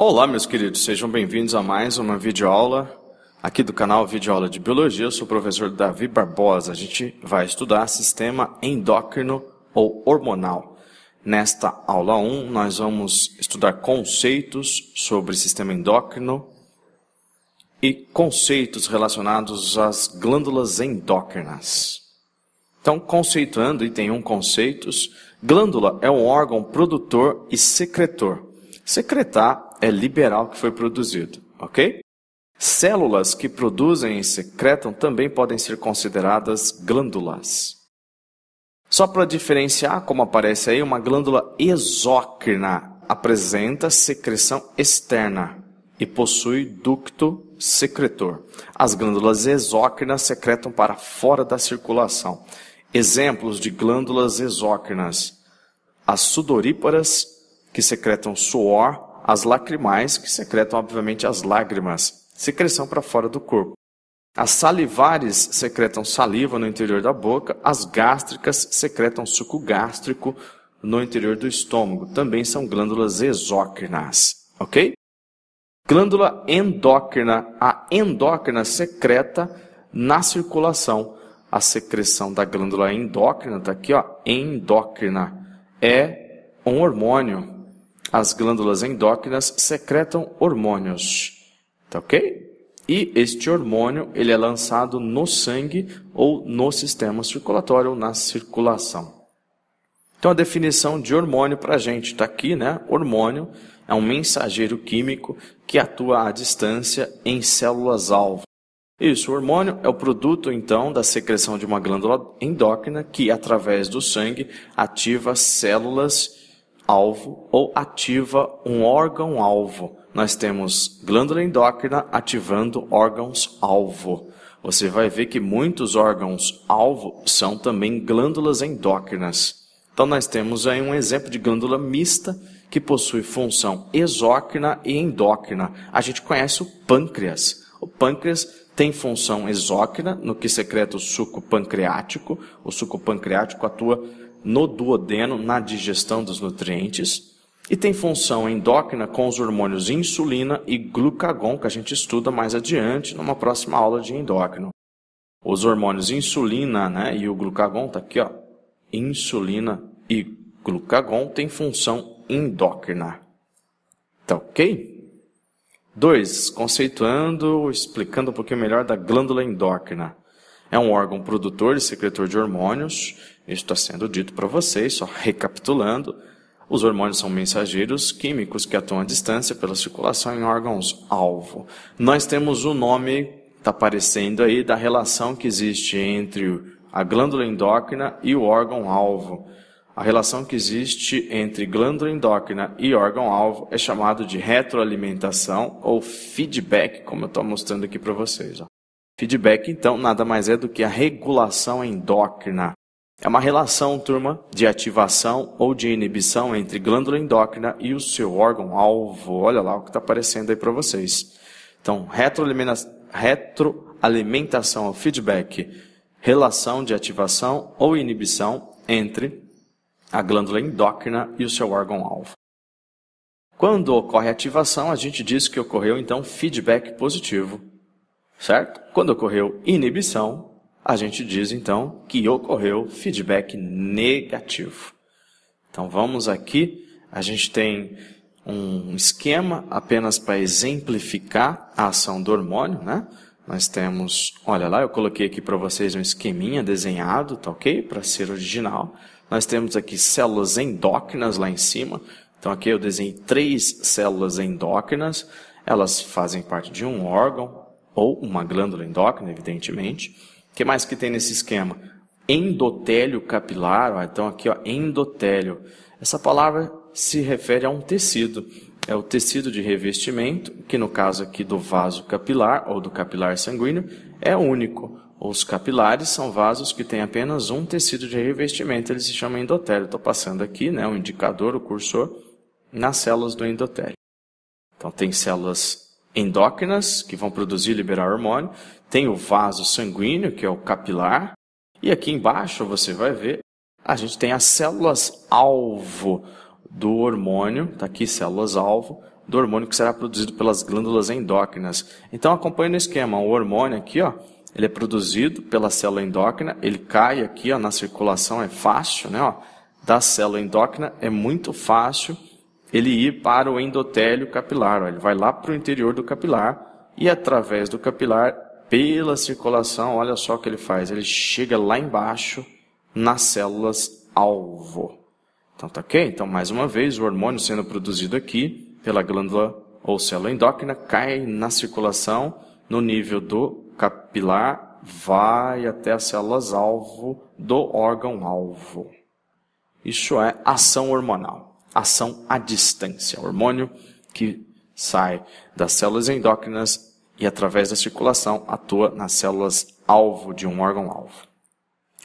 Olá, meus queridos, sejam bem-vindos a mais uma videoaula aqui do canal Videoaula de Biologia. Eu sou o professor Davi Barbosa. A gente vai estudar sistema endócrino ou hormonal. Nesta aula 1, nós vamos estudar conceitos sobre sistema endócrino e conceitos relacionados às glândulas endócrinas. Então, conceituando, item 1, conceitos, glândula é um órgão produtor e secretor. Secretar é liberal que foi produzido, ok? Células que produzem e secretam também podem ser consideradas glândulas. Só para diferenciar, como aparece aí, uma glândula exócrina apresenta secreção externa e possui ducto secretor. As glândulas exócrinas secretam para fora da circulação. Exemplos de glândulas exócrinas: as sudoríparas, que secretam suor as lacrimais, que secretam, obviamente, as lágrimas, secreção para fora do corpo. As salivares secretam saliva no interior da boca, as gástricas secretam suco gástrico no interior do estômago, também são glândulas exócrinas, ok? Glândula endócrina, a endócrina secreta na circulação. A secreção da glândula endócrina, está aqui, ó, endócrina, é um hormônio, as glândulas endócrinas secretam hormônios, tá ok? E este hormônio ele é lançado no sangue ou no sistema circulatório ou na circulação. Então a definição de hormônio para a gente está aqui, né? Hormônio é um mensageiro químico que atua à distância em células-alvo. Isso, o hormônio é o produto então da secreção de uma glândula endócrina que, através do sangue, ativa células alvo ou ativa um órgão alvo. Nós temos glândula endócrina ativando órgãos alvo. Você vai ver que muitos órgãos alvo são também glândulas endócrinas. Então nós temos aí um exemplo de glândula mista que possui função exócrina e endócrina. A gente conhece o pâncreas. O pâncreas tem função exócrina, no que secreta o suco pancreático. O suco pancreático atua no duodeno, na digestão dos nutrientes, e tem função endócrina com os hormônios insulina e glucagon, que a gente estuda mais adiante, numa próxima aula de endócrino. Os hormônios insulina né, e o glucagon, está aqui, ó, insulina e glucagon, tem função endócrina. Tá ok? 2. Conceituando, explicando um pouquinho melhor da glândula endócrina. É um órgão produtor e secretor de hormônios. Isso está sendo dito para vocês, só recapitulando. Os hormônios são mensageiros químicos que atuam à distância pela circulação em órgãos-alvo. Nós temos o um nome, está aparecendo aí, da relação que existe entre a glândula endócrina e o órgão-alvo. A relação que existe entre glândula endócrina e órgão-alvo é chamado de retroalimentação ou feedback, como eu estou mostrando aqui para vocês. Ó. Feedback, então, nada mais é do que a regulação endócrina. É uma relação, turma, de ativação ou de inibição entre glândula endócrina e o seu órgão-alvo. Olha lá o que está aparecendo aí para vocês. Então, retroalimentação, ou feedback, relação de ativação ou inibição entre a glândula endócrina e o seu órgão-alvo. Quando ocorre ativação, a gente diz que ocorreu, então, feedback positivo certo? Quando ocorreu inibição, a gente diz então que ocorreu feedback negativo. Então vamos aqui, a gente tem um esquema apenas para exemplificar a ação do hormônio, né? Nós temos, olha lá, eu coloquei aqui para vocês um esqueminha desenhado, tá ok? Para ser original. Nós temos aqui células endócrinas lá em cima. Então aqui eu desenhei três células endócrinas. Elas fazem parte de um órgão, ou uma glândula endócrina, evidentemente. O que mais que tem nesse esquema? Endotélio capilar, ó, então aqui ó, endotélio. Essa palavra se refere a um tecido. É o tecido de revestimento, que no caso aqui do vaso capilar ou do capilar sanguíneo, é único. Os capilares são vasos que têm apenas um tecido de revestimento, ele se chama endotélio. Estou passando aqui né, o indicador, o cursor, nas células do endotélio. Então, tem células endócrinas, que vão produzir e liberar hormônio, tem o vaso sanguíneo, que é o capilar, e aqui embaixo você vai ver, a gente tem as células alvo do hormônio, está aqui células alvo do hormônio que será produzido pelas glândulas endócrinas. Então acompanhe no esquema, o hormônio aqui, ó, ele é produzido pela célula endócrina, ele cai aqui ó, na circulação, é fácil, né? Ó, da célula endócrina é muito fácil ele ir para o endotélio capilar. ele vai lá para o interior do capilar e através do capilar, pela circulação, olha só o que ele faz. Ele chega lá embaixo nas células alvo. Então tá ok? Então mais uma vez o hormônio sendo produzido aqui pela glândula ou célula endócrina cai na circulação no nível do capilar, vai até as células alvo do órgão alvo. Isso é ação hormonal ação à distância, hormônio que sai das células endócrinas e através da circulação atua nas células alvo de um órgão alvo.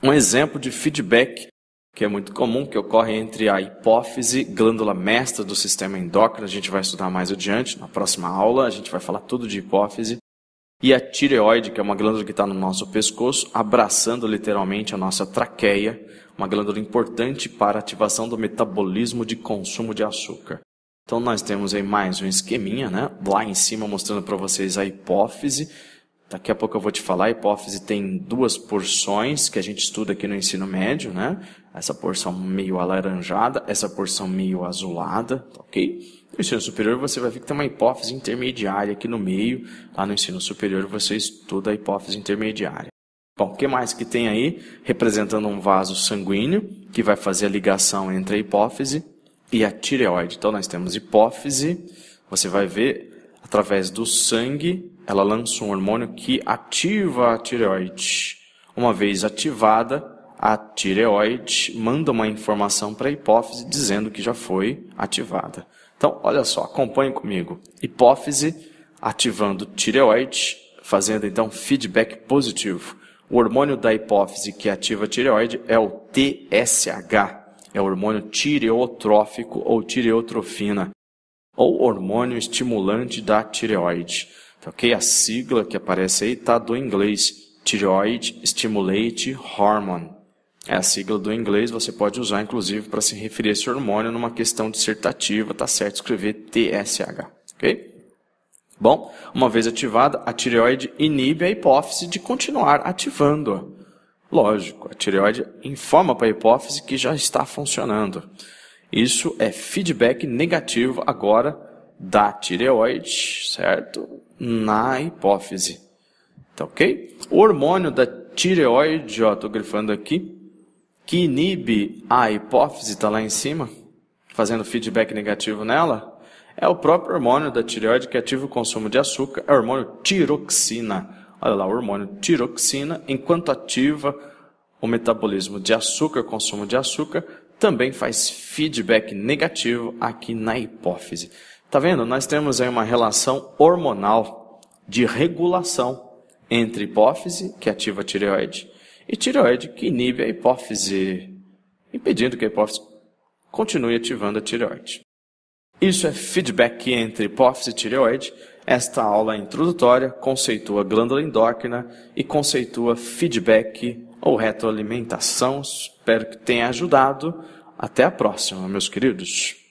Um exemplo de feedback que é muito comum, que ocorre entre a hipófise, glândula mestra do sistema endócrino, a gente vai estudar mais adiante, na próxima aula a gente vai falar tudo de hipófise, e a tireoide, que é uma glândula que está no nosso pescoço, abraçando literalmente a nossa traqueia, uma glândula importante para ativação do metabolismo de consumo de açúcar. Então nós temos aí mais um esqueminha, né? Lá em cima mostrando para vocês a hipófise. Daqui a pouco eu vou te falar, a hipófise tem duas porções que a gente estuda aqui no ensino médio, né? Essa porção meio alaranjada, essa porção meio azulada, tá ok? No ensino superior você vai ver que tem uma hipófise intermediária aqui no meio. Lá no ensino superior você estuda a hipófise intermediária. Bom, o que mais que tem aí? Representando um vaso sanguíneo, que vai fazer a ligação entre a hipófise e a tireoide. Então, nós temos hipófise, você vai ver, através do sangue, ela lança um hormônio que ativa a tireoide. Uma vez ativada, a tireoide manda uma informação para a hipófise dizendo que já foi ativada. Então, olha só, acompanhe comigo. Hipófise ativando tireoide, fazendo então feedback positivo. O hormônio da hipófise que ativa a tireoide é o TSH, é o hormônio tireotrófico ou tireotrofina, ou hormônio estimulante da tireoide. Tá ok? A sigla que aparece aí está do inglês, Tireoid Stimulate Hormone. É a sigla do inglês, você pode usar inclusive para se referir a esse hormônio numa questão dissertativa, tá certo? Escrever TSH, ok? Bom, uma vez ativada, a tireoide inibe a hipófise de continuar ativando-a. Lógico, a tireoide informa para a hipófise que já está funcionando. Isso é feedback negativo agora da tireoide, certo? Na hipófise. Tá ok? O hormônio da tireoide, ó, tô grifando aqui, que inibe a hipófise, tá lá em cima, fazendo feedback negativo nela, é o próprio hormônio da tireoide que ativa o consumo de açúcar, é o hormônio tiroxina. Olha lá, o hormônio tiroxina, enquanto ativa o metabolismo de açúcar, o consumo de açúcar, também faz feedback negativo aqui na hipófise. Tá vendo? Nós temos aí uma relação hormonal de regulação entre hipófise, que ativa a tireoide, e tireoide, que inibe a hipófise, impedindo que a hipófise continue ativando a tireoide. Isso é feedback entre hipófise e tireoide. Esta aula é introdutória conceitua glândula endócrina e conceitua feedback ou retroalimentação. Espero que tenha ajudado. Até a próxima, meus queridos.